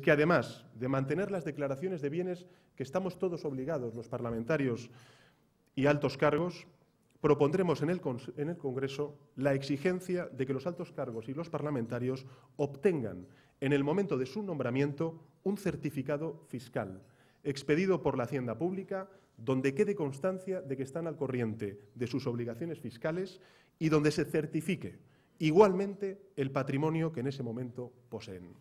que además de mantener las declaraciones de bienes que estamos todos obligados, los parlamentarios y altos cargos, propondremos en el, en el, Congreso la exigencia de que los altos cargos y los parlamentarios obtengan, en el momento de su nombramiento, un certificado fiscal expedido por la Hacienda Pública, donde quede constancia de que están al corriente de sus obligaciones fiscales y donde se certifique igualmente el patrimonio que en ese momento poseen.